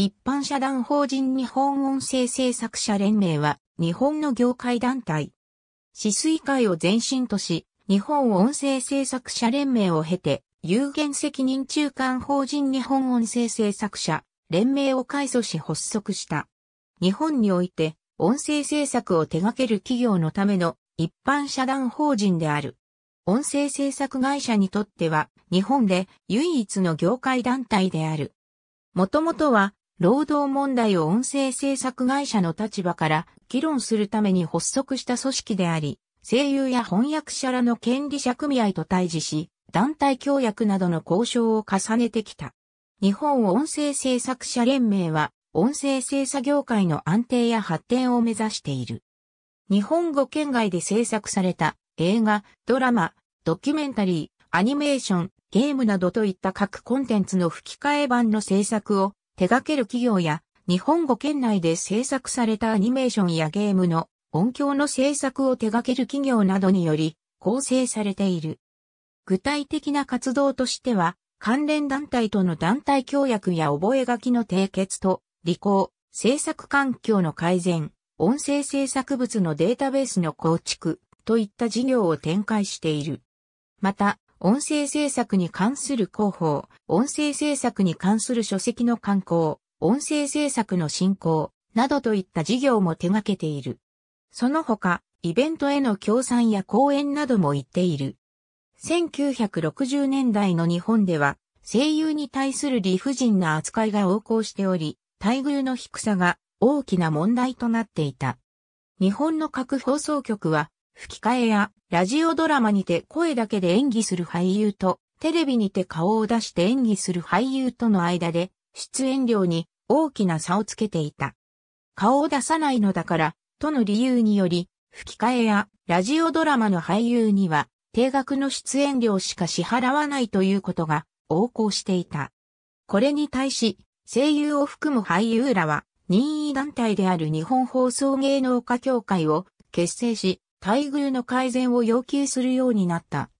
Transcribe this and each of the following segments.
一般社団法人日本音声制作者連盟は、日本の業界団体。止水会を前身とし、日本音声制作者連盟を経て、有限責任中間法人日本音声制作者連盟を改組し発足した。日本において、音声制作を手掛ける企業のための一般社団法人である。音声制作会社にとっては、日本で唯一の業界団体である。もともとは、労働問題を音声制作会社の立場から議論するために発足した組織であり、声優や翻訳者らの権利者組合と対峙し、団体協約などの交渉を重ねてきた。日本音声制作者連盟は、音声制作業界の安定や発展を目指している。日本語圏外で制作された映画、ドラマ、ドキュメンタリー、アニメーション、ゲームなどといった各コンテンツの吹き替え版の制作を手掛ける企業や日本語圏内で制作されたアニメーションやゲームの音響の制作を手掛ける企業などにより構成されている。具体的な活動としては、関連団体との団体協約や覚書の締結と、履行、制作環境の改善、音声制作物のデータベースの構築といった事業を展開している。また、音声制作に関する広報、音声制作に関する書籍の刊行、音声制作の進行、などといった事業も手掛けている。その他、イベントへの協賛や講演なども行っている。1960年代の日本では、声優に対する理不尽な扱いが横行しており、待遇の低さが大きな問題となっていた。日本の各放送局は吹き替えやラジオドラマにて声だけで演技する俳優と、テレビにて顔を出して演技する俳優との間で、出演料に大きな差をつけていた。顔を出さないのだから、との理由により、吹き替えやラジオドラマの俳優には、定額の出演料しか支払わないということが横行していた。これに対し、声優を含む俳優らは、任意団体である日本放送芸能家協会を結成し、待遇の改善を要求するようになった。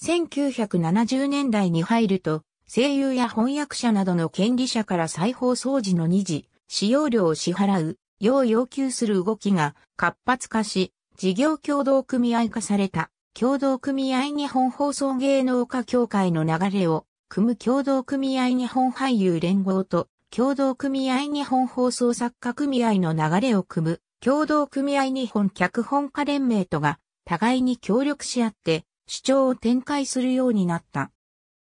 1970年代に入ると、声優や翻訳者などの権利者から再放送時の二次、使用料を支払う、よう要求する動きが活発化し、事業共同組合化された、共同組合日本放送芸能家協会の流れを、組む共同組合日本俳優連合と、共同組合日本放送作家組合の流れを組む、協同組合日本脚本家連盟とが互いに協力し合って主張を展開するようになった。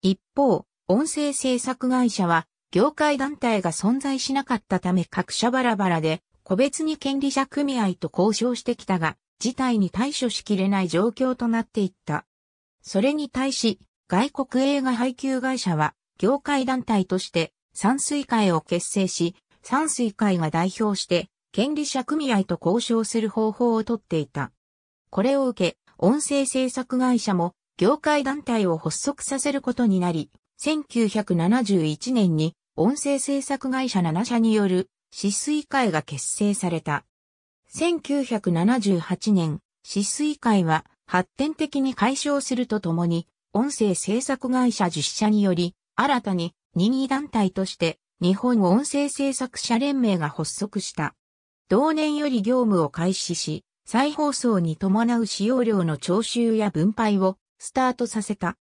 一方、音声制作会社は業界団体が存在しなかったため各社バラバラで個別に権利者組合と交渉してきたが、事態に対処しきれない状況となっていった。それに対し、外国映画配給会社は、業界団体として、山水会を結成し、山水会が代表して、権利者組合と交渉する方法をとっていた。これを受け、音声制作会社も業界団体を発足させることになり、1971年に音声制作会社7社による止水会が結成された。1978年、止水会は発展的に解消するとともに、音声制作会社10社により、新たに任意団体として日本音声制作者連盟が発足した。同年より業務を開始し、再放送に伴う使用料の徴収や分配をスタートさせた。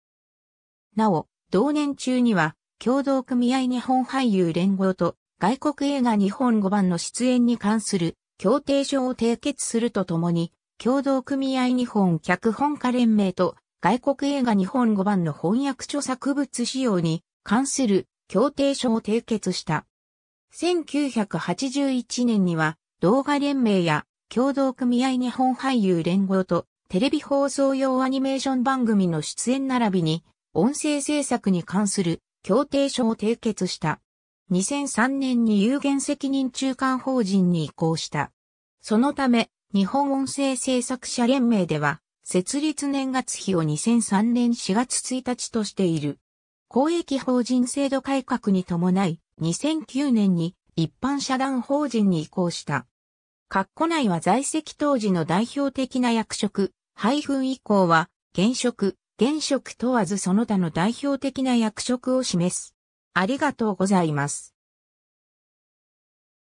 なお、同年中には、共同組合日本俳優連合と外国映画日本語版の出演に関する協定書を締結するとともに、共同組合日本脚本家連盟と外国映画日本語版の翻訳著作物使用に関する協定書を締結した。1981年には動画連盟や共同組合日本俳優連合とテレビ放送用アニメーション番組の出演並びに音声制作に関する協定書を締結した。2003年に有限責任中間法人に移行した。そのため、日本音声制作者連盟では、設立年月日を2003年4月1日としている。公益法人制度改革に伴い、2009年に一般社団法人に移行した。括弧内は在籍当時の代表的な役職、配分以降は、現職、現職問わずその他の代表的な役職を示す。ありがとうございます。